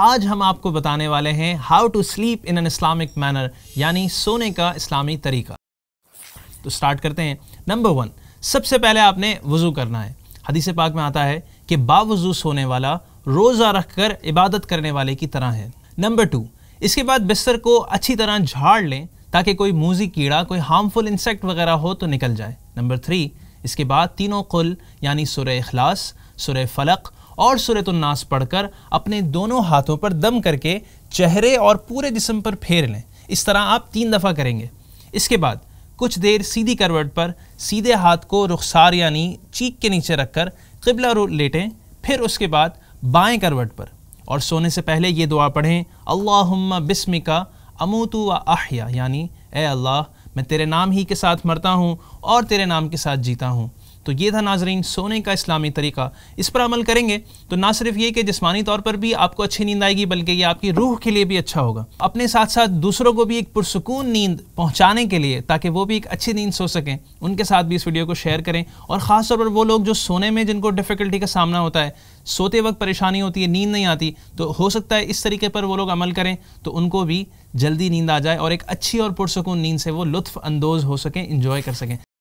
आज हम आपको बताने वाले हैं how to sleep in an Islamic manner यानी सोने का इस्लामी तरीका तो स्टार्ट करते हैं नंबर वन सबसे पहले आपने वज़ू करना है हदीस पाक में आता है कि बावजू सोने वाला रोज़ा रख कर इबादत करने वाले की तरह है नंबर टू इसके बाद बिस्तर को अच्छी तरह झाड़ लें ताकि कोई मूजी कीड़ा कोई हार्मफुल इंसेक्ट वगैरह हो तो निकल जाए नंबर थ्री इसके बाद तीनों कुल यानी सुर अखलास सुर फलक और नास पढ़कर अपने दोनों हाथों पर दम करके चेहरे और पूरे जिसम पर फेर लें इस तरह आप तीन दफ़ा करेंगे इसके बाद कुछ देर सीधी करवट पर सीधे हाथ को रुखसार यानी चीक के नीचे रखकर किबला लेटें फिर उसके बाद बाएं करवट पर और सोने से पहले ये दुआ पढ़ें अल्लाहुम्मा बिस्मिका अमूतु व आहिया यानी ए अल्लाह मैं तेरे नाम ही के साथ मरता हूँ और तेरे नाम के साथ जीता हूँ तो ये था नाजरीन सोने का इस्लामी तरीका इस पर अमल करेंगे तो ना सिर्फ ये कि जिसमानी तौर पर भी आपको अच्छी नींद आएगी बल्कि ये आपकी रूह के लिए भी अच्छा होगा अपने साथ साथ दूसरों को भी एक पुरसकून नींद पहुँचाने के लिए ताकि वो भी एक अच्छी नींद सो सकें उनके साथ भी इस वीडियो को शेयर करें और ख़ासतौर पर वो लोग जो सोने में जिनको डिफ़िकल्टी का सामना होता है सोते वक्त परेशानी होती है नींद नहीं आती तो हो सकता है इस तरीके पर वो लोग अमल करें तो उनको भी जल्दी नींद आ जाए और एक अच्छी और पुरसकून नींद से वो लुत्फ़ अंदोज़ हो सकें इंजॉय कर सकें